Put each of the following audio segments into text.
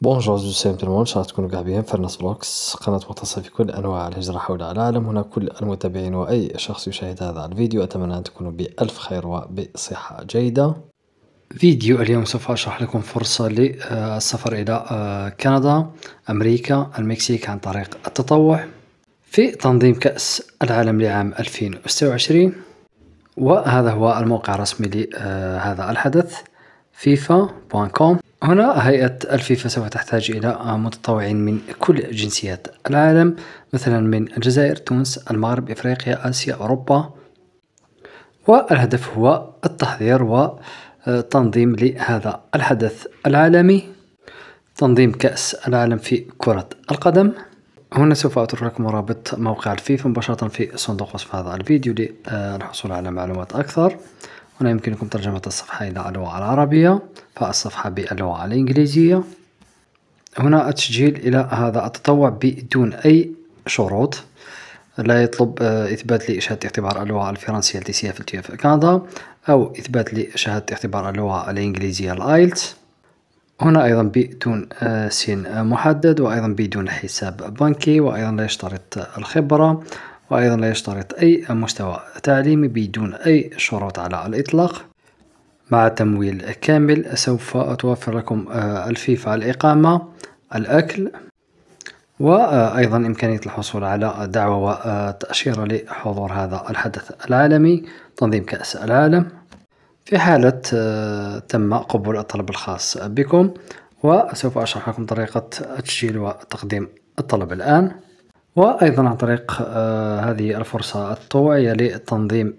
بونجور جو سيم تو ان شاء الله تكونوا قاع بخير فرناس بلوكس قناة مختصة في كل انواع الهجرة حول العالم هنا كل المتابعين واي شخص يشاهد هذا الفيديو اتمنى ان تكونوا بالف خير وبصحة جيدة فيديو اليوم سوف أشرح لكم فرصة للسفر إلى كندا أمريكا المكسيك عن طريق التطوع في تنظيم كأس العالم لعام 2026 وهذا هو الموقع الرسمي لهذا الحدث فيفا.com هنا هيئة الفيفا سوف تحتاج إلى متطوعين من كل جنسيات العالم مثلا من الجزائر تونس المغرب إفريقيا آسيا أوروبا والهدف هو التحضير وتنظيم لهذا الحدث العالمي تنظيم كأس العالم في كرة القدم هنا سوف أترك لكم رابط موقع الفيفا مباشرة في صندوق وصف هذا الفيديو للحصول على معلومات أكثر هنا يمكنكم ترجمة الصفحة إلى اللغة العربية فالصفحة باللغة الإنجليزية هنا التسجيل إلى هذا التطوع بدون أي شروط لا يطلب آه، إثبات لشهادة اختبار اللغة الفرنسية التي في التي في كندا أو إثبات لشهادة اختبار اللغة الإنجليزية الآيلتس هنا أيضا بدون آه، سن محدد وأيضا بدون حساب بنكي وأيضا لا يشترط الخبرة وأيضا لا يشترط أي مستوى تعليمي بدون أي شروط على الإطلاق مع تمويل كامل سوف توفر لكم آه، الفيفا الإقامة الأكل وأيضا إمكانية الحصول على دعوة وتأشيرة آه، لحضور هذا الحدث العالمي تنظيم كأس العالم في حالة آه، تم قبول الطلب الخاص بكم وسوف أشرح لكم طريقة التسجيل وتقديم الطلب الآن وأيضا عن طريق آه، هذه الفرصة الطوعية لتنظيم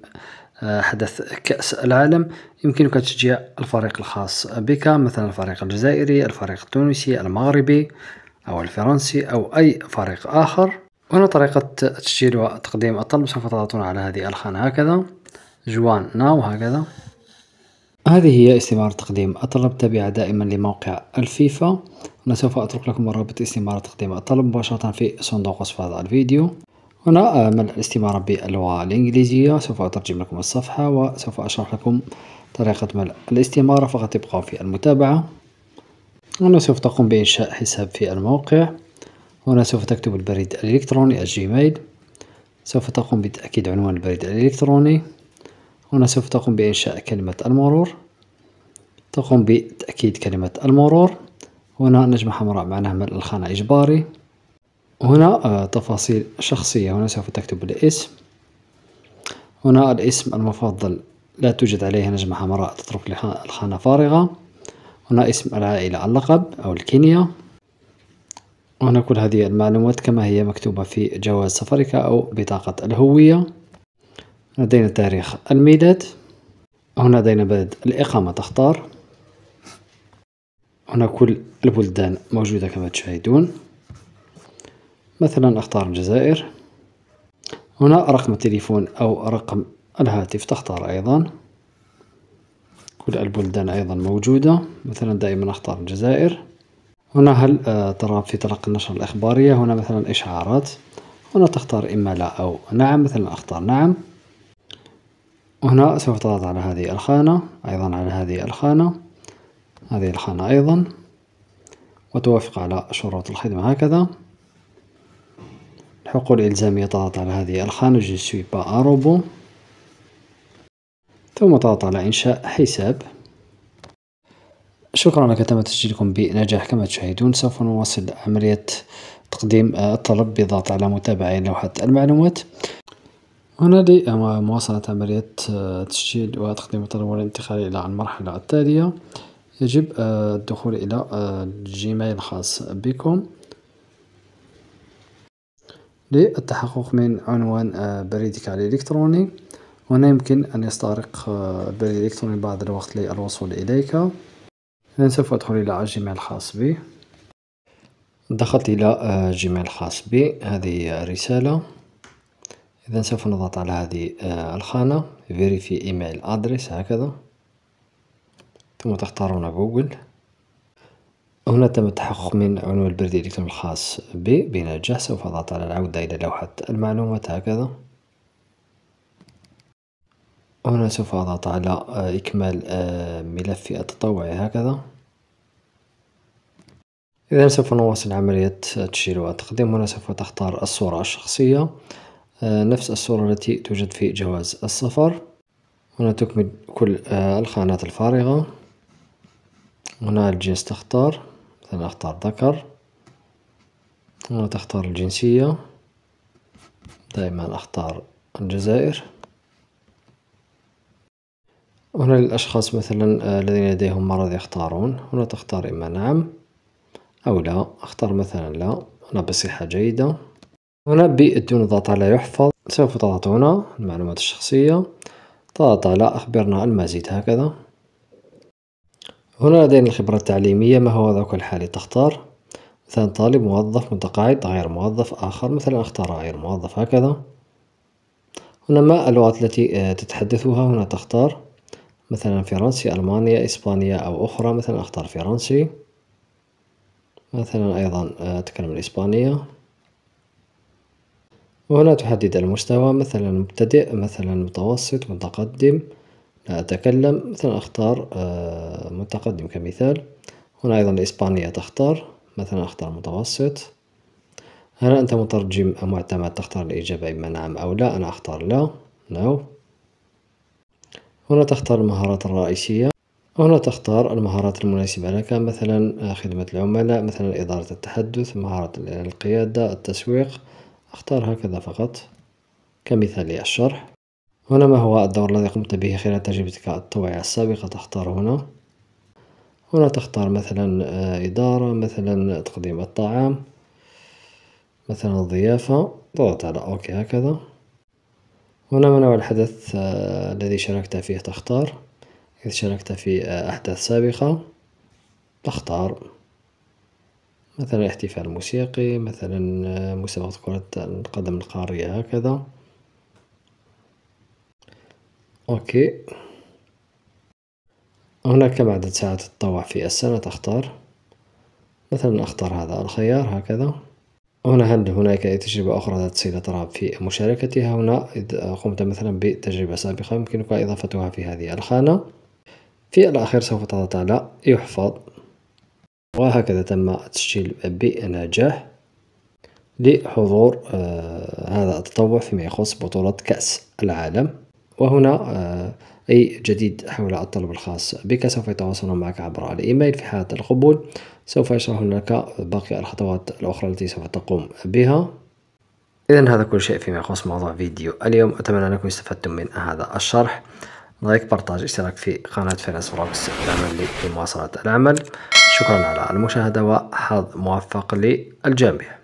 آه، حدث كأس العالم يمكنك تشجيع الفريق الخاص بك مثلا الفريق الجزائري الفريق التونسي المغربي أو الفرنسي أو أي فريق آخر هنا طريقة تسجيل وتقديم الطلب سوف تضغطون على هذه الخانة هكذا جوان ناو هكذا هذه هي استمارة تقديم الطلب تابعة دائما لموقع الفيفا أنا سوف أترك لكم رابط استمارة تقديم الطلب مباشرة في صندوق وصف هذا الفيديو هنا آه، ملء الاستمارة باللغة الإنجليزية سوف أترجم لكم الصفحة وسوف أشرح لكم طريقة ملء الاستمارة فقط ابقوا في المتابعة هنا سوف تقوم بإنشاء حساب في الموقع هنا سوف تكتب البريد الإلكتروني الجيميل سوف تقوم بتأكيد عنوان البريد الإلكتروني هنا سوف تقوم بإنشاء كلمة المرور تقوم بتأكيد كلمة المرور وهنا نجمة حمراء معناها من الخانة إجباري وهنا آه، تفاصيل شخصية هنا سوف تكتب الاسم هنا الاسم المفضل لا توجد عليه نجمة حمراء تترك الخانة فارغة هنا اسم العائلة اللقب أو الكينيا هنا كل هذه المعلومات كما هي مكتوبة في جواز سفرك أو بطاقة الهوية لدينا تاريخ الميلاد هنا لدينا بلد الإقامة تختار هنا كل البلدان موجودة كما تشاهدون مثلا اختار الجزائر هنا رقم التليفون أو رقم الهاتف تختار أيضا كل البلدان أيضا موجودة مثلا دائما أختار الجزائر هنا هل آه، ترى في تلقي النشرة الإخبارية هنا مثلا إشعارات هنا تختار إما لا أو نعم مثلا أختار نعم وهنا سوف تضغط على هذه الخانة أيضا على هذه الخانة هذه الخانة أيضا وتوافق على شروط الخدمة هكذا الحقول الإلزامية تضغط على هذه الخانة جيسوي با أروبو ثم تضغط على إنشاء حساب شكرا لك تم تسجيلكم بنجاح كما تشاهدون سوف نواصل عملية تقديم آه، الطلب بضغط على متابعة لوحة المعلومات هنا آه، مواصلة عملية آه، تسجيل وتقديم الطلب والانتقال إلى المرحلة التالية يجب آه، الدخول إلى آه، الجيميل الخاص بكم للتحقق من عنوان آه، بريدك الإلكتروني هنا يمكن أن يستغرق البريد الإلكتروني بعض الوقت للوصول إليك إذن سوف أدخل إلى الجيميل الخاص بي دخلت إلى جيميل الخاص بي هذه رسالة إذا سوف نضغط على هذه الخانة Verify Email Address هكذا ثم تختارون جوجل هنا تم التحقق من عنوان البريد الإلكتروني الخاص بي بنجاح سوف أضغط على العودة إلى لوحة المعلومات هكذا هنا سوف أضغط على آه، إكمال آه، ملفي التطوعي هكذا إذا سوف نواصل عملية التسجيل وتقديم هنا سوف تختار الصورة الشخصية آه، نفس الصورة التي توجد في جواز السفر هنا تكمل كل الخانات الفارغة هنا الجنس تختار مثلا اختار ذكر هنا تختار الجنسية دائما اختار الجزائر هنا للأشخاص مثلا آه، الذين لديهم مرض يختارون هنا تختار إما نعم أو لا أختار مثلا لا هنا بصحة جيدة هنا بدون ضغط على يحفظ سوف تضغط هنا المعلومات الشخصية تضغط على أخبرنا المزيد هكذا هنا لدينا الخبرة التعليمية ما هو ذاك الحالي تختار مثلا طالب موظف متقاعد غير موظف آخر مثلا اختار غير موظف هكذا هنا ما اللغات التي آه، تتحدثها هنا تختار مثلا فرنسي ألمانيا إسبانيا أو أخرى مثلا أختار فرنسي مثلا أيضا آه، أتكلم الإسبانية وهنا تحدد المستوى مثلا مبتدئ مثلا متوسط متقدم أتكلم مثلا أختار آه، متقدم كمثال هنا أيضا لإسبانيا تختار مثلا أختار متوسط هل أنت مترجم أم معتمد تختار الإجابة إما نعم أو لا أنا أختار لا no. هنا تختار المهارات الرئيسية هنا تختار المهارات المناسبة لك مثلا آه، خدمة العملاء مثلا إدارة التحدث مهارة القيادة التسويق أختار هكذا فقط كمثال للشرح هنا ما هو الدور الذي قمت به خلال تجربتك الطوعية السابقة تختار هنا هنا تختار مثلا آه، إدارة مثلا تقديم الطعام مثلا الضيافة ضغط على أوكي هكذا هنا نوع الحدث آه، الذي شاركت فيه تختار إذا شاركت في آه، أحداث سابقة تختار مثلا احتفال موسيقي مثلا مسابقة كرة القدم القارية هكذا أوكي هنا كم عدد ساعات التطوع في السنة تختار مثلا أختار هذا الخيار هكذا هنا هل هناك أي تجربة أخرى ذات صلة رغب في مشاركتها هنا إذا قمت مثلا بتجربة سابقة يمكنك إضافتها في هذه الخانة في الأخير سوف تضغط على يحفظ وهكذا تم التسجيل بنجاح لحضور آه، هذا التطوع فيما يخص بطولة كأس العالم وهنا آه، أي جديد حول الطلب الخاص بك سوف يتواصلون معك عبر الإيميل في حالة القبول سوف يشرحون لك باقي الخطوات الأخرى التي سوف تقوم بها إذا هذا كل شيء فيما يخص موضوع فيديو اليوم أتمنى أنكم استفدتم من هذا الشرح لايك بارتاج اشتراك في قناة فينس روكس العمل لمواصلة العمل شكرا على المشاهدة وحظ موفق للجميع